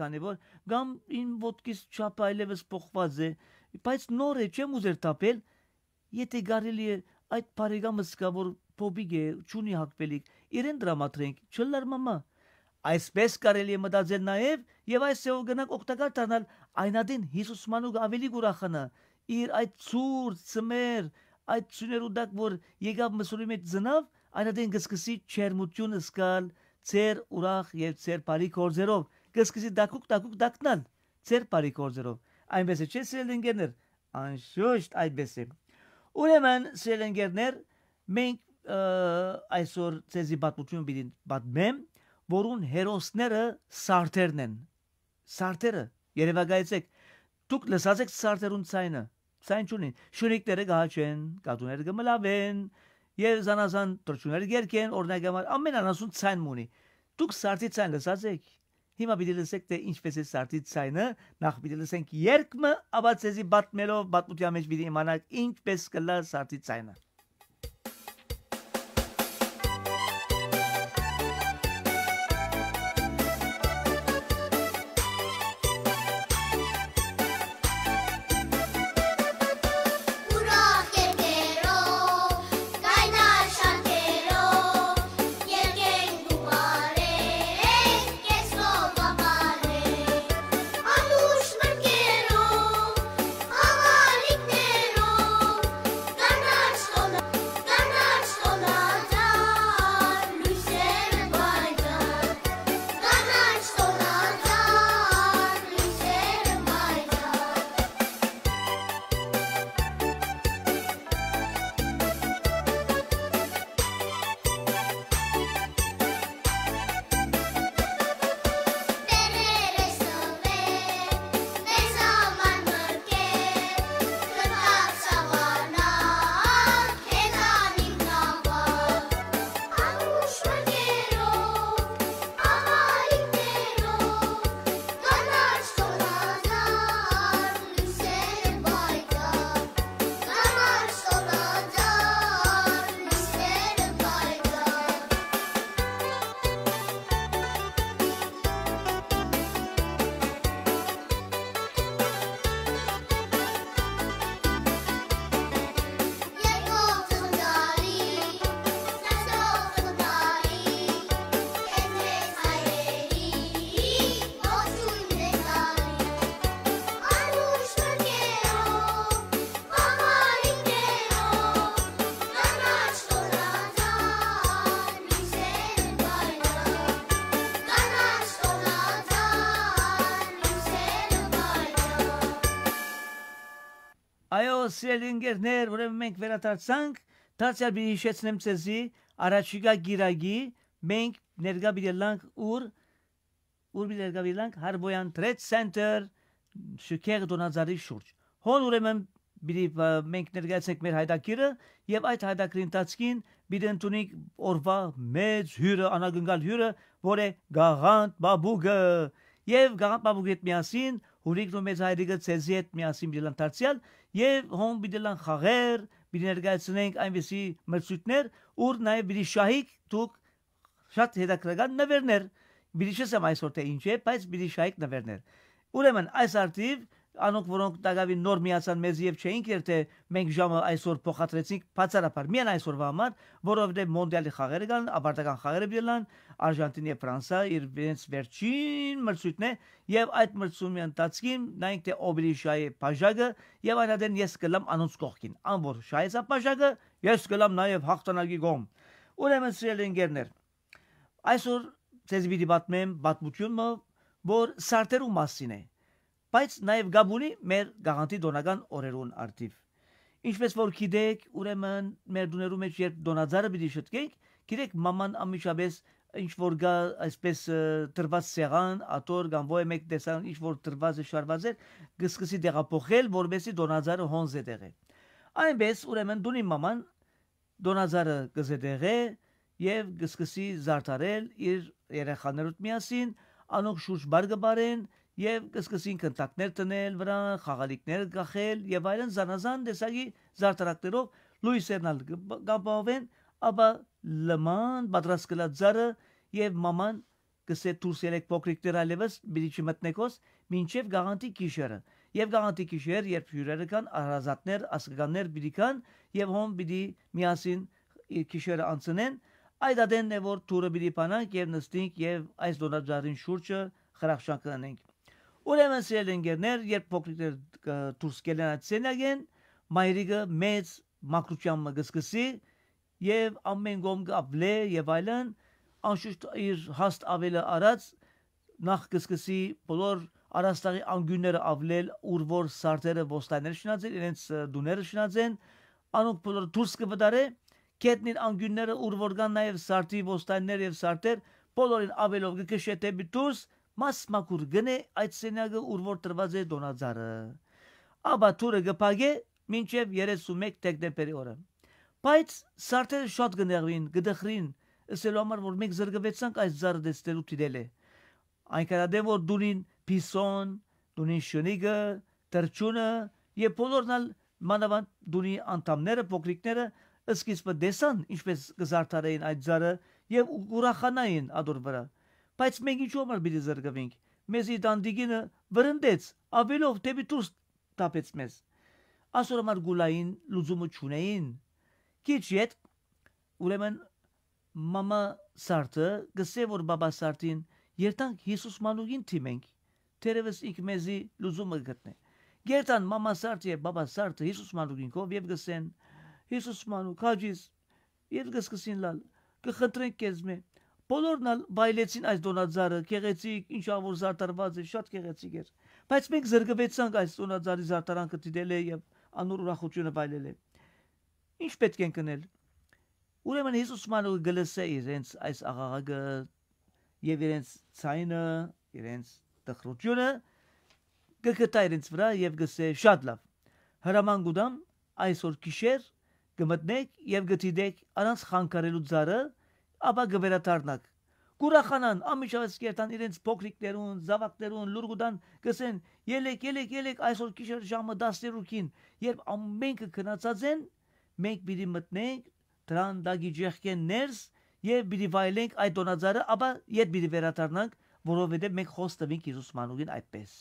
քանի որ կամ ին ոդկիս չափը այլևս փոխված է բայց նոր է չեմ ուզեր տապել եթե կարելի է այդ բարեկամը սկա որ փոբիկ է ճունի հակվելիք իրեն դրամատրենք չլար մամա այսպես կարելի է մտածել նաև եւ այսօր գնանք օգտակար դառնալ այնադին Հիսուս մանուկ ավելի ուրախանա իր այդ ծուր ծմեր այդ ցուներուդակ որ եկավ մսուրի մեջ զնավ այնադին գսկսի չերմությունը սկալ ծեր ուրախ եւ ծեր բարի կորձերով կսկսի դակուկ դակուկ դակնան ծեր բարի կորձերով այնպես է չէ սերելենգերներ անշուշտ այնպես է ուրեմն սերելենգերներ մենք այսօր ցեզի պատմություն պիտի պատմեմ որուն հերոսները սարտերն են սարտերը երևակայեցեք դուք լսած եք սարտերուն ցայնը ցայն ճունին շունիկները գաչեն կատուները գմլավեն եւ զանազան տրճուներ գերկեն օրինակ համար ամեն անասուն ցայն մունի դուք սարտի ցայն լսած եք Հիմա պիտի լսեք թե ինչպես է սարտի ցայնը, նախ պիտի լսենք երգը, ապա ցեզի բատմելով բատմության մեջ պիտի իմանաք ինչպես կլա սարտի ցայնը։ սիրելի ընկերներ, ուրեմն մենք վերադարձանք, դարձյալ մի հիշեցնեմ ցեզի առաջիկա գիրագի մենք ներկա բիլանք ուր ուր ներկա բիլանք Harboyan Trade Center շուկեր դոնազարի շուրջ։ Հոն ուրեմն բիդի մենք ներկայացնենք մեր հայտակիրը եւ այդ հայտակրի ընթացքին բիդեն տունիկ օրվա մեծ հյուրը անագնալ հյուրը որը գաղանտ բաբուգը եւ գաղանտ բաբուգի հետ միասին հուրիկն ու մեծ հայրիկը ցեզի հետ միասին դիլան դարձյալ եւ հոն բիդելան խաղեր, մի ներկայացնենք այնպիսի մրցույթներ, ուր նաեւ բիդի շահիկ դուք շատ հետաքրական նվերներ, բիդի չեմ այսօր թե ինչ է, բայց բիդի շահիկ նվերներ։ Ուրեմն այս արդիվ անոնք որոնք դակավի նոր միացան մեզ եւ չէին գեր թե մենք ժամը այսօր փոխադրեցինք բացառաբար միայն այսօրվա համար որովհետեւ մոնդիալի խաղերը կան ավարտական խաղերը բիլան Արժանտինի Ֆրանսա իր իրենց վերջին մրցույթն է եւ այդ մրցումի ընթացքում նայենք թե Օբրիշայի բաժակը եւ այնադեն ես կլամ անոնց կողքին անոր շայսա բաժակը ես կլամ նաեւ հաղթանակի գոմ ուրեմն սիրելի ընկերներ այսօր ձեզ մի դիպատմեմ պատմությունը որ սարտերու մասին է բայց նաև գաբունի մեր գաղանտի դոնական օրերուն արդիվ։ Ինչպես որ գիտեք, ուրեմն մեր դուներու մեջ երբ դոնաձարը պիտի շտկենք, գիտեք մաման ամիշաբես ինչ որ գա այսպես դրված սեղան, աթոր կամ ոյ մեկ տեսան ինչ որ դրված է շարված է, գսկսի դեղափոխել, որովհետեւ դոնաձարը հոնզ է դեղը։ Այնպես ուրեմն դունի մաման դոնաձարը գզեդեղե եւ գսկսի զարդարել իր երեխաներուտ միասին, անոնք շուրջ բարգբարեն եւ կսկսին կոնտակտներ տնել վրան, խաղալիքներ գախել եւ այլն զանազան դեսագի զարդարակներով լույսերնալ գաբավեն, ապա լման պատրաստ կլա ձարը եւ մաման կսե դուրս ելեք փոքրիկներ այլևս բիջի մտնեկոս մինչև գաղանտի գիշերը եւ գաղանտի գիշեր երբ հյուրերը կան առազատներ ասկականներ բիդիկան եւ հոմ բիդի միասին գիշերը անցնեն այդ ադենն է որ թուրը բիդի բանանք եւ նստինք եւ այս դոնաճարին շուրջը խրախշան կանենք Ուրեմն սիրելի ընկերներ, երբ փոքրիկներ դուրս կելեն այդ սենյակեն, մայրիկը մեծ մակրուճամ գսկսի եւ ամեն գոմ գաբլե եւ այլն անշուշտ իր հաստ ավելը արած նախ գսկսի բոլոր առաստաղի անգյունները ավլել ուր որ սարտերը ոստայները շնաձեն իրենց դուները շնաձեն անոնք բոլորը դուրս կվտարե կետնին անգյունները ուր որ կան նաեւ սարտի ոստայներ եւ սարտեր բոլորին ավելով կշետե դուրս մասմակուր գնե այդ սենյակը ուր որ տրված է դոնաձարը ապա թուրը գփագե մինչև 31 դեկտեմբերի օրը բայց սարտերը շատ գներվին գդխրին ասելու համար որ մենք զրկվեցանք այս զարը դեստելու դիդելը այնքանադեմ որ դունին պիսոն դունին շունիգը դրճունը եւ բոլորն ալ մանավանդ դունի անդամները փոքրիկները սկիզբը դեսան ինչպես գզարտարային այդ զարը եւ ուրախանային ադոր վրա Բայց մենք ինչու՞ համար պիտի զրկվենք։ Մեզի դանդիգինը վրընդեց, ավելով դեպի դուրս տապեց մեզ։ Այսօր համար գուլային լուծումը չունեին։ Քիչ հետ ուրեմն մամա Սարտը գսե որ բաբա Սարտին երթանք Հիսուս մանուկին թիմենք։ Տերևս ինք մեզի լուծումը գտնե։ Գերտան մամա Սարտի եւ բաբա Սարտը Հիսուս մանուկին կով եւ գսեն Հիսուս մանուկ հաջիս եւ գսկսին լալ կխտրենք քեզ մե Բոլորն էլ բայլեցին այս դոնաձարը, գեղեցիկ, ինչ որ զարդարված է, շատ գեղեցիկ էր։ Բայց մենք զրկվեցանք այս դոնաձարի զարդարանքը դիտել եւ անոր ուրախությունը բայլել է։ Ինչ պետք են կնել։ Ուրեմն Հիսուս մանու գլսե իրենց այս աղաղակը եւ իրենց ցայնը, իրենց տխրությունը գկտա իրենց վրա եւ գսե շատ լավ։ Հրաման գուդամ այսօր գիշեր գմտնեք եւ գտիդեք առանց խանգարելու ծառը ապա գվերաթարնակ։ Կուրախանան ամիջավես կերտան իրենց փոքրիկներուն, զավակներուն, լուրգուդան գսեն «Ելեք, ելեք, ելեք, այսօր գիշեր ժամը 10:00-ին, երբ ամենքը քնացած են, մենք պիտի մտնենք դրան դագի ջեղքեն ներս եւ պիտի վայելենք այդ տոնածարը, ապա իդ պիտի վերադառնանք, որովհետեւ մենք խոստովենք Հիսուս մանուկին այդպես»։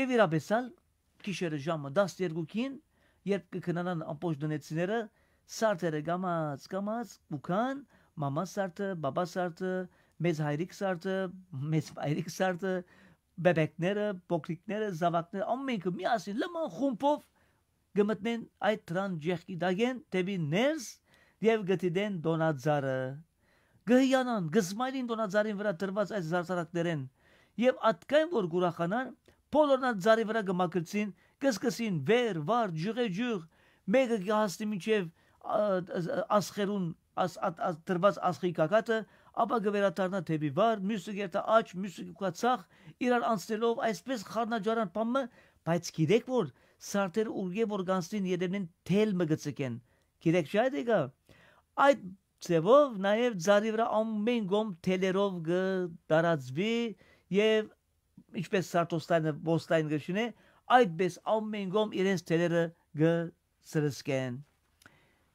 Եվ իրապեսալ գիշերը ժամը 12-ին, երբ կքնանան ամբողջ դնեցիները, սարտերը գամած, գամած, բուքան, մամա սարտը, բաբա սարտը, մեզ հայրիկ սարտը, մեզ հայրիկ սարտը, բեբեկները, փոքրիկները, զավակները ամենքը միասին լման խումբով գմտնեն այդ տրանջեղի դագեն տեւի ներս եւ գտիդեն դոնաձարը գհյանան գզմայլին դոնաձարին վրա դրված այս զարսարակներեն եւ ատկայն որ գուրախանան բոլորնա ձարի վրա գմակրցին կսկսին վեր վար ջուղե ջուղ մեկը գահստի միջև ասխերուն աս, աս, դրված աստղի կակատը, ապա գվերատարնա դեպի վար, մյուսը գերտա աչ, մյուսը գուկացախ, իրար անցնելով այսպես խառնաջարան պամը, բայց գիտեք որ սարտեր ուրգե որ գանստին երևնեն թել մգծկեն։ Գիտեք չէ՞ դեգա։ Այդ ձևով նաև ծարի վրա ամեն գոմ թելերով գ տարածվի եւ ինչպես Սարտոստայնը Ոստայն գշինե, այդպես ամեն գոմ իրենց թելերը գ սրսկեն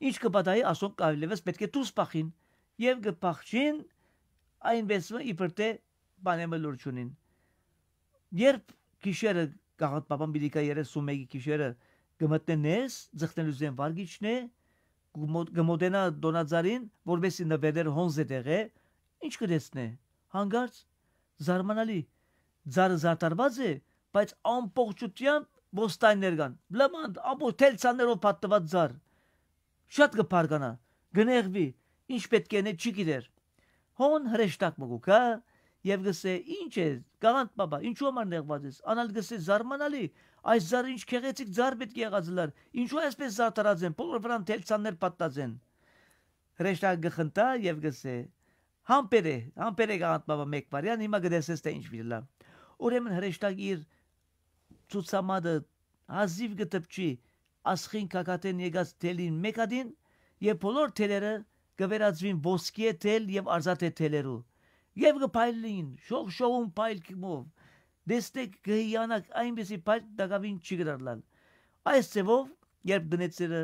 ինչ կպատահի ասոնք կարելևս պետք է դուրս փախին եւ կփախչին այնպես որ իբր թե բանեմը լուրջունին երբ գիշերը գաղտ պապան բիդիկա 31-ի գիշերը գմտնես ձղտնելու զեն վարգիչն է գմոդենա դոնաձարին որբեսի նվերեր հոնզե տեղը ինչ կդեսնե հանգարց զարմանալի ձարը զարդարված է բայց ամբողջությամբ ոստայներ կան լամանդ ամբողջ թելցաներով պատված ձար Շատ կփարգանա, գնեղվի, ինչ պետք է նե չի գիտեր։ Հոն հրեշտակ մոգուկա եւ գսե ինչ է գաղանդ բաբա ինչու համար նեղված ես անալ գսե զարմանալի այս զար ինչ քեղեցիկ զար պետք է եղածլար ինչու այսպես զարդարած են բոլոր վրան թելցաններ պատտած են հրեշտակ գխնտա եւ գսե համբերե համբերե գաղանդ բաբա մեկ բարյան հիմա գտեսես թե ինչ վիլա ուրեմն հրեշտակ իր ցուցամադը հազիվ գտպչի ասխին կակատեն եկած թելին մեկադին եւ բոլոր թելերը կվերածվին ոսկե թել եւ արզաթե թելերու եւ կփայլին շող շողում փայլ կմով դեստեք գիանակ այնպեսի փայլ դակավին չգրալան այս ծևով երբ դնեցերը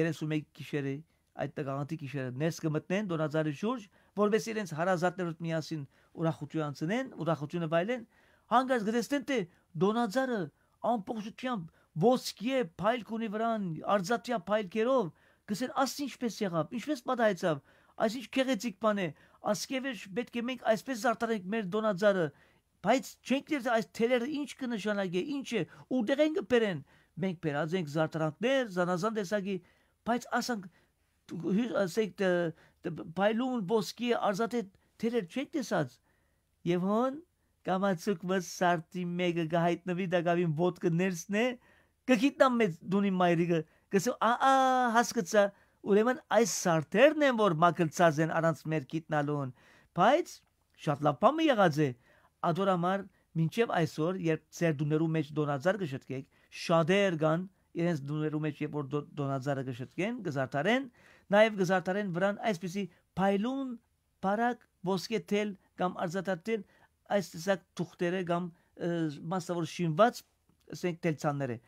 31 գիշերը այդ տղանատի գիշերը ներս կմտնեն դոնաձարի շուրջ որովհետեւ իրենց հարազատներուց միասին ուրախություն անցնեն ուրախությունը վայելեն հանգած գտեստեն թե դոնաձարը ամբողջությամբ ոսկե փայլ կունի վրան արծաթյա փայլկերով գսեն ասի ինչպես եղավ ինչպես պատահեցավ այս ինչ քեղեցիկ բան է ասկևեր պետք է մենք այսպես զարդարենք մեր դոնաձարը բայց չենք դեր այս թելերը ինչ կնշանակի ինչ է ուտեղ են կբերեն մենք բերած ենք զարդարանքներ զանազան տեսակի բայց ասանք ասեք բայլուն ոսկի արծաթե թելեր չեք տեսած եւ հոն կամացուկ մս սարտի մեګه գահիտնվի դակավին ոդկը ներսն է կգիտնամ մեծ դունի մայրիկը, կսեմ, ա, հասկացա, ուրեմն այս սարտերն են, որ մակլցած են առանց մեր գիտնալուն, բայց շատ լավ բամը եղած է, ադոր համար մինչև այսօր, երբ ձեր դուներու մեջ դոնաձար կշտկեք, շատեր կան, իրենց դուներու մեջ, երբ որ դոնաձարը կշտկեն, գզարտարեն, նաև գզարտարեն վրան այսպիսի փայլուն, բարակ, ոսկե թել կամ արզատատել այս տեսակ թուղթերը կամ մասնավոր շինված ասենք տելցանները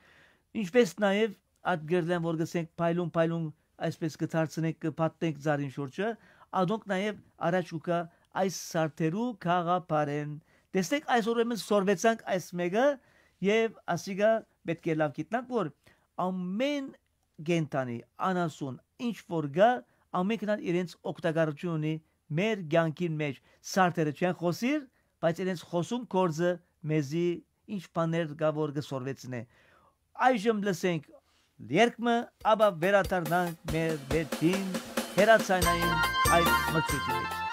Ինչպես նաև այդ գերդեն որ գսենք փայլուն փայլուն այսպես կդարձնենք կփատնենք ծարին շուրջը, ադոնք նաև առաջ ուկա այս սարտերու քաղապարեն։ Տեսեք այս օրը մենք սորվեցանք այս մեգը եւ ասիգա պետք է լավ գիտնանք որ ամեն գենտանի անասուն ինչ որ գա ամենքնան իրենց օգտակարություն ունի մեր ցանկին մեջ սարտերը չեն խոսիր բայց իրենց խոսում կորձը մեզի ինչ բաներ գա որ գսորվեցնե այժմ լսենք երկմը, ապա վերադառնանք մեր վերջին հերացանային այդ մրցույթից։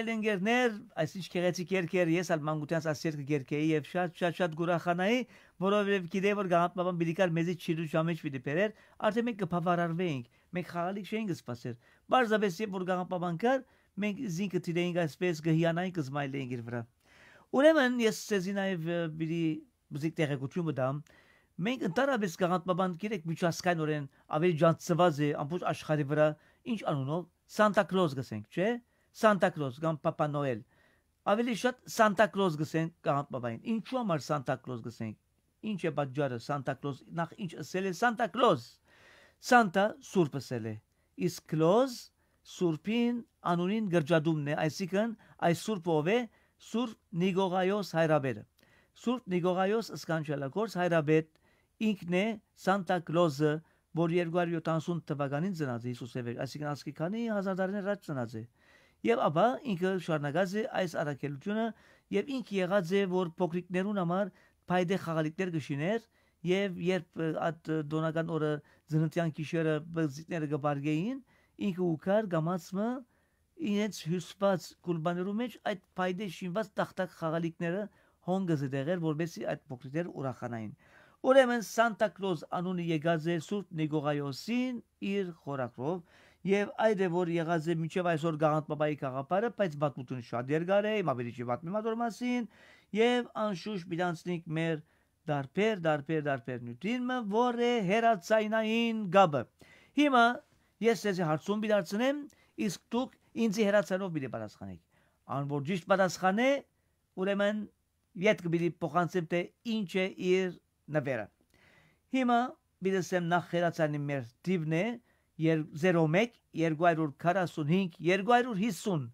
Սիրելի ընկերներ, այս ինչ քեղեցիկ երգ էր, ես ալ մանկությանս այս երգը երգեի եւ շատ շատ շատ գուրախանայի, որովհետեւ գիտեի որ գահապապան բիլիկար մեզի չիրու ժամեջ պիտի բերեր, արդեն մենք կփավարարվեինք, մենք խաղալիք չէինք սպասել։ Բարձրապես երբ որ գահապապան կար, մենք զինքը դինեինք այսպես գհիանայինք զմայլեինք իր վրա։ Ուրեմն ես ցեզի նաեւ բիլի մուզիկ տեղեկություն մտամ, Մենք ընդառաջ գաղտնաբան գիրեք միջազգայինորեն ավելի ջանցված է ամբողջ աշխարհի վրա ինչ անունով Սանտա Կլոզ գսենք, չէ՞։ Սանտակրոս կամ Պապա Նոել։ Ավելի շատ Սանտակրոս գսեն կհանտպավային։ Ինչու համար Սանտակրոս գսենք։ Ինչ է պատճառը Սանտակրոս նախ ինչ ասել է Սանտակրոս։ Սանտա սուրբ ասել է։ Իսկ Կլոս սուրբին անունին գրջադումն է, այսինքն այս սուրբը ով է Սուրբ Նիգողայոս հայրաբերը։ Սուրբ Նիգողայոս սկանչալակորս հայրաբետ ինքն է Սանտակրոսը, որ 270 թվականին ծնած է Հիսուսը, այսինքն ասկի քանի հազար տարին առաջ ծնած է եւ ապա ինքը շարնագած է այս առաքելությունը եւ ինքը եղած է որ փոքրիկներուն համար փայտե խաղալիքներ գշիներ եւ երբ այդ դոնական օրը ծննդյան գիշերը բզիկները գբարգեին ինքը ուկար գամացը ինձ հյուսված գուլբաներու մեջ այդ փայտե շինված տախտակ խաղալիքները հոնգը զդեղեր որբեսի այդ փոքրիկներ ուրախանային Ուրեմն Սանտա Կլոզ անունը եկած է Սուրբ Նիկողայոսին իր խորակրով եւ այդ է որ եղած է մինչեւ այսօր Գաղանտ Պապայի խաղապարը, բայց բացմունքը շատ երկար է, Մաբերիչի պատմիմատոր մասին եւ անշուշտ միանցնենք մեր դարբեր, դարբեր, դարբեր նյութինը, որ է հերացայնային գաբը։ Հիմա ես ձեզ հարցում դարձնեմ, իսկ դուք ինձ հերացանով մի պատասխանեք։ Անոր ճիշտ պատասխանը ուրեմն իդ կբիլի փոխանցեմ թե ինչ է իր նվերը։ Հիմա մի դասեմ նախ հերացանի մեր տիվն է, 01 245 250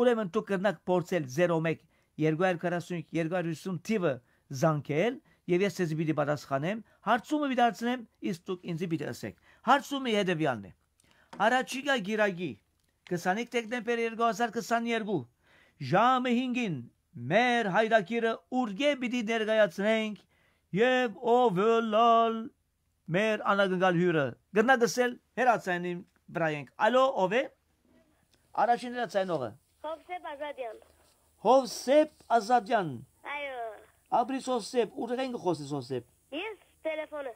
ուրեմն դու կրնակ փորձել 01 245 250 տիվը զանգել եւ ես ձեզ պիտի պատասխանեմ հարցումը դարձնեմ իսկ դուք ինձ պիտի ասեք հարցումը հետեւյալն է առաջիկա գիրագի 25 դեկտեմբեր 2022 ժամը 5-ին մեր հայրակիրը ուրգե պիտի ներկայացնենք եւ ով լալ մեր անակնկալ հյուրը գտնագսել 2022 հերացանի վրա ենք։ Ալո, ով է։ Առաջին հերացանողը։ Հովսեփ Ազադյան։ Հովսեփ Ազադյան։ Այո։ Աբրիս Հովսեփ, ուր են խոսես Հովսեփ։ Ես տելեֆոնը։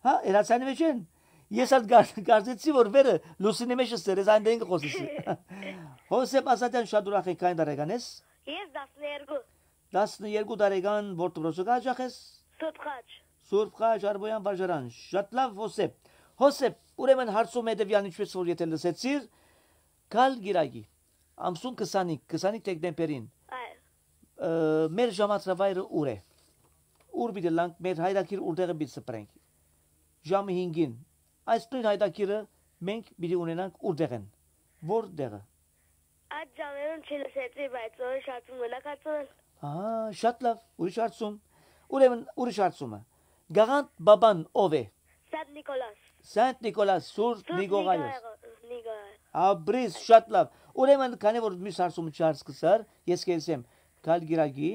Հա, հերացանի մեջ են։ Ես այդ գարձեցի որ վերը լուսինի մեջ է սերես այն դենք խոսես։ Հովսեփ Ազադյան շատ ուրախ եք այն դարեկան ես։ Ես 12։ 12 տարեկան որ դպրոցը գաճախես։ Սուրբխաչ։ Սուրբխաչ Արբոյան վարժարան։ Շատ լավ Հովսեփ։ Հովսեփ Ուրեմն հարցում հետևյան ինչպես որ եթե լսեցիր, գալ գիրագի։ Ամսուն 25, 25 դեկտեմբերին։ Այո։ Մեր ժամացավայրը ուր է։ Ուր պիտի լանք մեր հայրաքիր ուտեղը պիտի սպրենք։ Ժամը 5-ին։ Այս նույն հայրաքիրը մենք պիտի ունենանք ուտեղ են։ Որտեղը։ Այդ ժամերում չլսեցի, բայց որոշացում մնակացել։ Ահա, շատ լավ, ուրիշ արծում։ Ուրեմն ուրիշ արծումը։ Գաղանդ բաբան ով է։ Սատ Նիկոլաս։ Սանտ Նիկոլաս, Սուրբ Նիկողայոս։ Աբրիս շատ լավ։ Ուրեմն քանի որ հա, մի սարսում չար սկսար, ես կերսեմ Կալգիրագի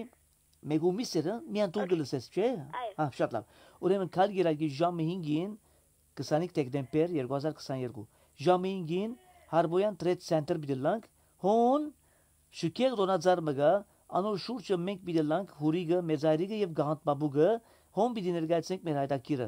մեգու միսերը մի անտուն գլսես, չէ՞։ Հա, շատ լավ։ Ուրեմն Կալգիրագի ժամը 5-ին 25 դեկտեմբեր 2022 ժամը 5-ին Հարբոյան Trade Center բիդլանք հոն շուկեղ դոնաձար մգա անոր շուրջը մենք բիդլանք հուրիգը մեզայրիգը եւ գահանտ բաբուգը հոն բիդի ներգայացնենք մեր հայտակիրը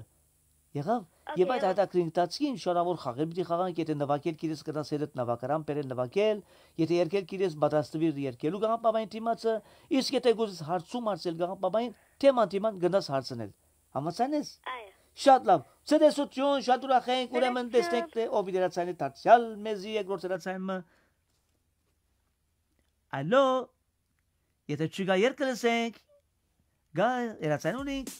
Եղավ եւ այդ հայտակրի ընթացքին շնորհավոր խաղեր պիտի խաղանք, եթե նվակել քիրես կտաս հետ նվակարան բերել նվակել, եթե երկել քիրես պատասխվի երկելու գաղապավային թիմացը, իսկ եթե գուզես հարցում արցել գաղապավային, թեման թիման գնաս հարցնել։ Համաձայն ես։ Այո։ Շատ լավ։ Ցերեսություն, շատ ուրախ ենք, ուրեմն տեսնենք թե ով դերացանի դարձյալ մեզի երկրորդ դերացանը։ Ալո։ Եթե չկա երկրս ենք, գա դերացան ունենք։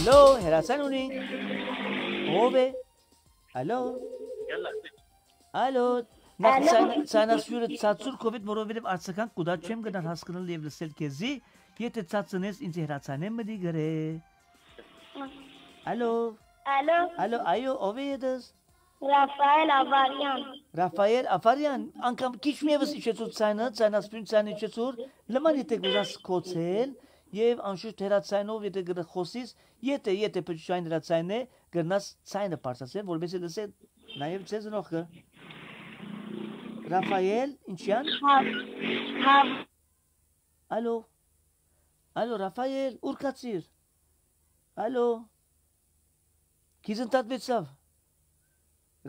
Ալո, հերացան ունենք։ Ո՞վ է։ Ալո։ Ալո։ Մախսան սանասյուրը ծածուր կովիդ որովհետև արցական կուտա չեմ գնալ հասկնել եւ լսել քեզի, եթե ծածնես ինձ հերացանեմ մտի գրե։ Ալո։ Ալո։ Ալո, այո, ով է դես։ Ռաֆայել Ավարյան։ Ռաֆայել Ավարյան, անգամ քիչ միևս իջեցու ցանը, ցանասյուրը ցանը իջեցու, լմանի թե գուզաս կոցել, եւ անշուշտ հերացայնով եթե գրխոսիս, եթե եթե փճուշային հերացայնը գնաս ցայնը բարձրացեն, որովհետեւ լսե նաեւ ձեզ նոխը։ Ռաֆայել, ինչյան։ Ալո։ Ալո Ռաֆայել, ուր կացիր։ Ալո։ Քիզ ընդդատվեցավ։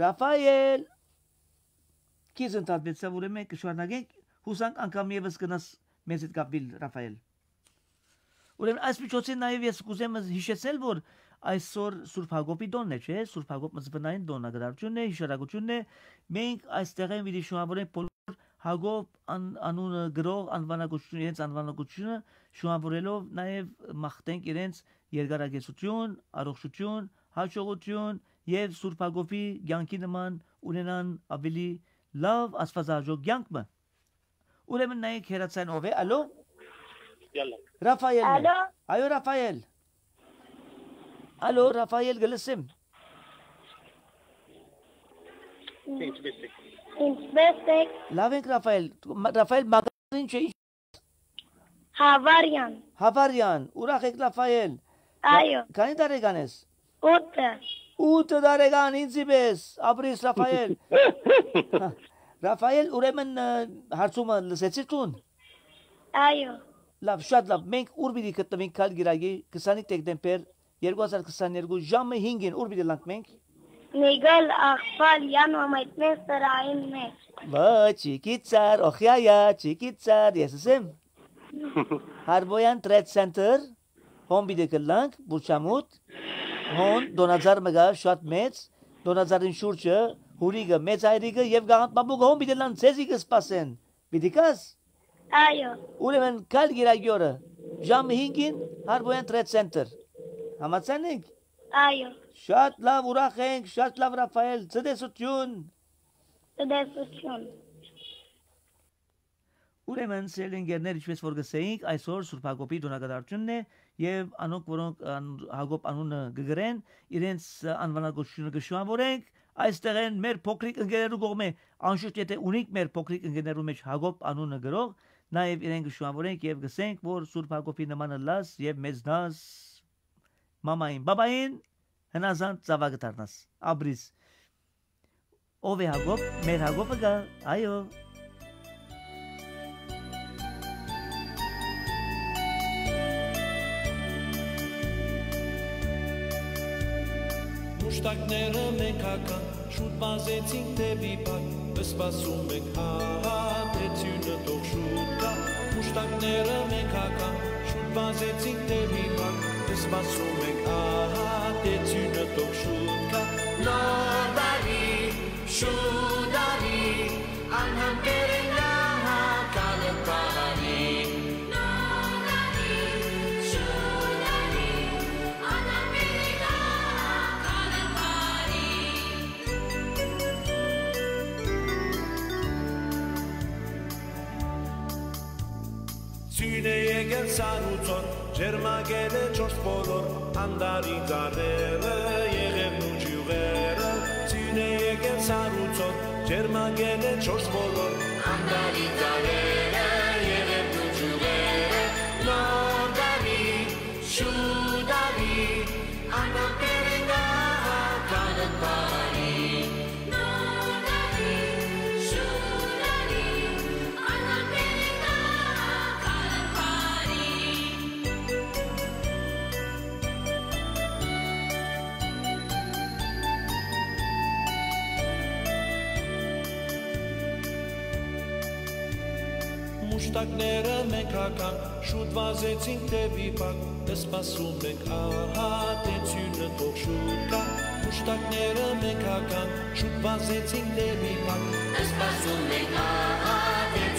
Ռաֆայել։ Քիզ ընդդատվեցավ, ուրեմն կշարունակենք հուսանք անգամ եւս գնաս մեզ հետ կապիլ Ռաֆայել։ Ուրեմն այս միջոցին նաև ես կուզեմ հիշեցնել, որ այսօր Սուրբ Հակոբի տոնն է, չէ՞, Սուրբ Հակոբ մզբնային տոնագրությունն է, հիշարակությունն է։ Մենք այստեղ են վիրիշուավորենք բոլոր Հակոբ անունը գրող անվանակությունը, իրենց անվանակությունը շուավորելով նաև մաղթենք իրենց երկարագեսություն, առողջություն, հաջողություն եւ Սուրբ Հակոբի յանքի նման ունենան ավելի լավ աստվածաժող յանքը։ Ուրեմն նայեք հերացան ով է, ալո Yalla. Rafael. Alo. Ayo Rafael. Alo Rafael գլսեմ։ Ինչպես եք։ Ինչպես եք։ Լավ եք Ռաֆայել։ Ռաֆայել մագազին չէ։ Հավարյան։ Հավարյան, ուրախ եք Ռաֆայել։ Այո։ Քանի տարեկան ես։ 8։ 8 տարեկան ինձի պես, ապրես Ռաֆայել։ հա, Ռաֆայել, ուրեմն հարցումը լսեցի տուն։ Այո։ Լավ, շատ լավ։ Մենք ուր պիտի գտնվենք Կալգիրայի 20 դեկտեմբեր 2022 ժամը 5-ին ուր պիտի լանք մենք։ Նիգալ Ախփալ յանոմայտներ սրային մեջ։ Ոչ, չիկիցար, օխյայա, չիկիցար, ես ասեմ։ Հարբոյան Trade Center հոմբի դեկլանք Բուշամուտ հոն դոնազար մգա շատ մեծ դոնազարին շուրջը հուրիգը մեծ այրիգը եւ գահանտմաբուգը հոմբի դելան ցեզիգը սպասեն։ Պիտի կաս։ Այո։ Ուրեմն կար գերագյորը ժամ 5-ին Հարբոյան Trade Center։ Համացան եք։ Այո։ Շատ լավ ուրախ ենք, շատ լավ Ռաֆայել, ցտեսություն։ Ցտեսություն։ Ուրեմն սելենգերներ ինչպես որ գսեինք, այսօր Սուրբ Հակոբի դոնակատարությունն է եւ անոնք որոնք Հակոբ անունը գգրեն, իրենց անվանակոչությունը գշուանորենք, այստեղ են մեր փոքրիկ ընկերու կողմը, անշուշտ եթե ունենք մեր փոքրիկ ընկերու մեջ Հակոբ անունը գրող, Նաև իրենք շնորհավորենք եւ գսենք, որ Սուրբ Հակոբի նմանը լաս եւ մեզնաս մամային, բաբային հնազանդ ծավալ դառնաս։ Աբրիս։ Ով է Հակոբ, մեր Հակոբը գա, այո, Մուշտակները մենք հական, շուտ մազեցինք դեպի բակ, սպասում ենք հաղան։ հա, Հանրապետությունը թող շուտ գա, մուշտակները մենք հակա, շուտ վազեցին դեպի բակ, սպասում ենք ահատեցությունը թող շուտ գա, նոր բարի, շուտ արի, անհամբեր սարուցոն, ջերմագել է չորս բոլոր, անդարի ծարերը, եղև նու ջյուղերը, ծին է եկել սարուցոն, ջերմագել է չորս բոլոր, անդարի ծարերը, տեսակները մենք ական, շուտ վազեցինք տևի բակ, սպասում ենք ահա տեցյունը թող շուտ կա, ուշտակները մենք ական, շուտ վազեցինք տևի բակ, սպասում ենք ահա տեցյունը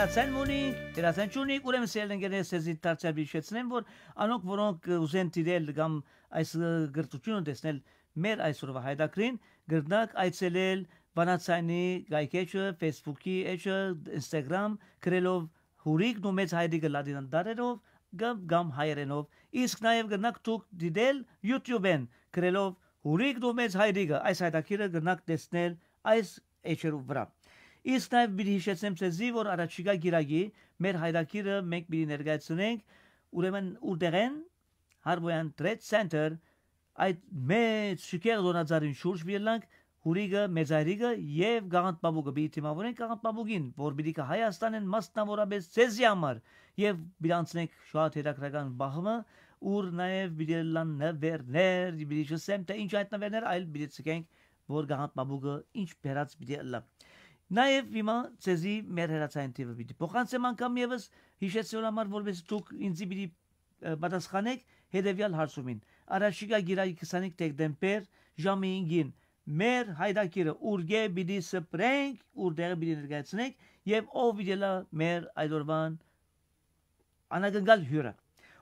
Դերասան ունի, դերասան ունի, ուրեմն սիրել ընկերներ ցեզի դարձյալ բիշեցնեմ, որ անոնք որոնք ուզեն դիրել կամ այս գրծությունը տեսնել մեր այսօրվա հայդակրին, գրնակ այցելել Վանացայինի գայքեջը, Facebook-ի էջը, Instagram, գրելով հուրիկ նո մեծ հայդի գլադին դարերով կամ կամ հայերենով իսկ նաև գնանք դուք դիտել YouTube-են գրելով հուրիկ նո մեծ հայդիգը այս հայդակիրը գնանք տեսնել այս էջերով վրա Իսկ նաև մի հիշեցնեմ ցեզի, որ առաջիկա գիրագի մեր հայրակիրը մենք մի ներկայացնենք, ուրեմն ուրտեղեն Harboyan Trade Center այդ մեծ շիկեր զոնաձարին շուրջ վիլանք հուրիգը մեծարիգը եւ գաղտնաբուկը բի թիմավորեն գաղտնաբուկին որ բիդիկը հայաստանեն մասնավորապես ցեզի համար եւ բիրանցնենք շատ հետաքրական բախմը ուր նաեւ բիդելան նվերներ բիդիջսեմ թե ինչ այդ նվերներ այլ բիդիցենք որ գաղտնաբուկը ինչ բերած բիդելա Նաև հիմա ցեզի մեր հերացային տիպը պիտի փոխանցեմ անգամ եւս հիշեցնելու համար որպես դուք ինձի պիտի պատասխանեք հետևյալ հարցումին։ Արաշիկա գիրայի 25 դեկտեմբեր ժամը 5-ին մեր հայդակիրը ուրգե պիտի սպրենք, ուրդերը պիտի ներկայացնենք եւ ով դիլա մեր այդ օրվան անակնկալ հյուրը։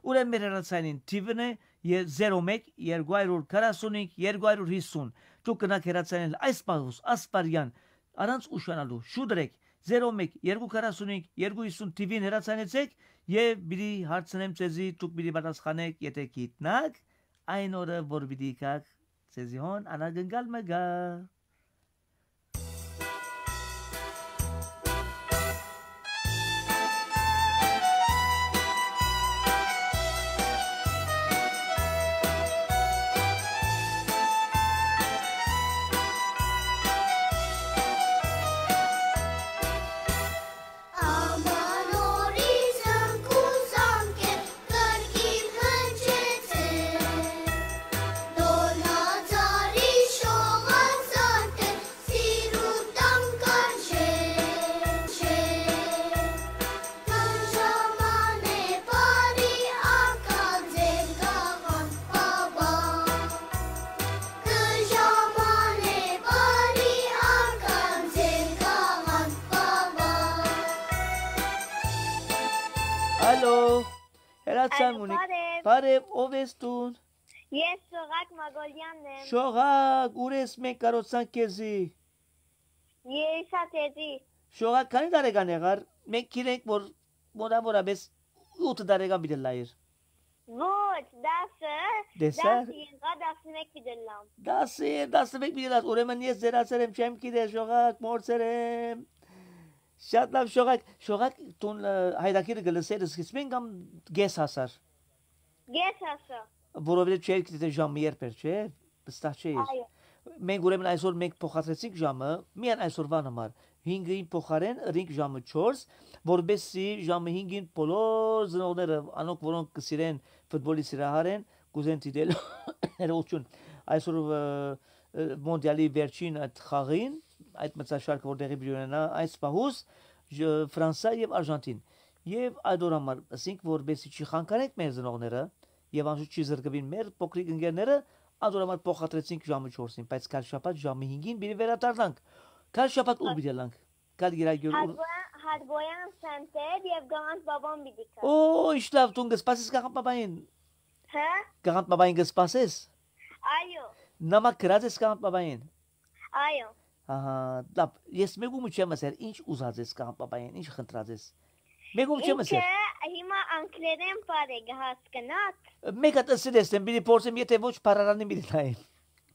Ուրեմն մեր հերացային տիպն է 01 245 250։ Դուք կնակ հերացանել այս պահուս ասպարյան 02 առանց ուշանալու։ Շուտրեք 01 245 250 TV-ին հեռացանեցեք եւ բիդի հարցնեմ ցեզի դուք բիդի պատասխանեք, եթե գիտնակ այն օրը որ բիդի կակ ցեզի հոն անարգնկալ մը գա։ Ես Շողակ Մագոլյանն եմ։ Շողակ, ուր ես մենք կարոցանք քեզի։ Երիշատեզի։ Շողակ, քանի տարեկան եղար։ Մենք իրենք որ մոտավորապես 8 տարեկան դիլա էր։ Ոչ, դասը։ Դասը։ Դասը 11 դիլա։ Դասը, 11 դիլա։ Ուրեմն ես ձերացել եմ, չեմ գիտեր Շողակ, մորցեր եմ։ Շատ լավ շողակ, շողակ տուն հայդակիրը գլսեր, սկսմեն կամ գես հասար։ Գես հասար որովհետեւ չէի գիտե թե ժամը երբ էր, չէ՞, վստահ չէի։ Մենք ուրեմն այսօր մենք փոխադրեցինք ժամը միայն այսօրվա համար 5-ին փոխարեն ռինգ ժամը 4, որբեսի ժամը 5-ին բոլոր զնողները, անոնք որոնք կսիրեն ֆուտբոլի սիրահար են, կուզեն դիտել ներողություն այսօր մոնդիալի վերջին այդ խաղին, այդ մրցաշարքը որտեղի բյուրենա այս պահուս Ֆրանսիա եւ Արժանտին։ Եվ այդ օր համար ասենք որբեսի չի խանգարենք մեր զնողները, եւ անշուշտ չի զրկվին մեր փոքրիկ ընկերները, անզորամար փոխադրեցինք ժամը 4-ին, բայց կար շաբաթ ժամը 5-ին մի վերադառնանք։ Կար շաբաթ ու միդելանք։ Կար գիրագյուր ու Հարգոյան սենտեր եւ գանց բաբան բիդիկա։ Օ, իշտավ տուն գսպասես կախան բաբային։ Հա։ Գանց բաբային գսպասես։ Այո։ Նամակ գրած ես գանց բաբային։ Այո։ Ահա, լավ, ես մեկու մուչեմ ասել, ինչ ուզած ես գանց բաբային, ինչ խնդրած ես։ Ահա بگو چه هیما انکلرم پارگ هست کنات میکات اسی دستم بیری پرسم یه تبوچ پارارانی بیدنایم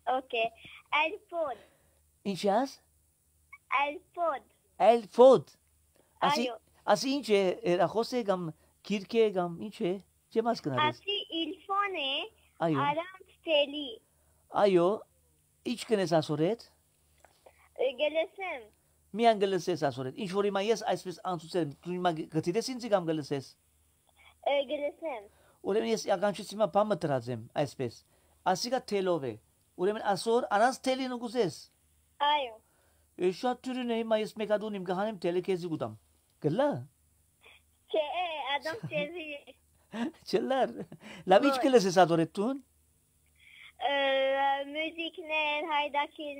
اوکی الفود این چه هست؟ الفود الفود اسی اسی این چه رخوسه گم کیرکه گم این چه چه ماس کنارز اسی ایلفونه آرام تلی آیو ایچ کنه ساسورت گلسم մի ան գլսես ասորեն ինչ որ հիմա ես այսպես անցուցել դու հիմա գտիդես ինձ կամ գլսես է գլսեմ ուրեմն ես ականչից հիմա բամը դրած եմ այսպես ասիկա թելով է ուրեմն ասոր առանց թելին ու գուզես այո ես շատ դուրն եմ հիմա ես մեկա դուն իմ գահանեմ թելը քեզի գուտամ գլա չէ ադամ քեզի չլար լավ ինչ գլսես ադորեթուն մյուզիկներ հայդակին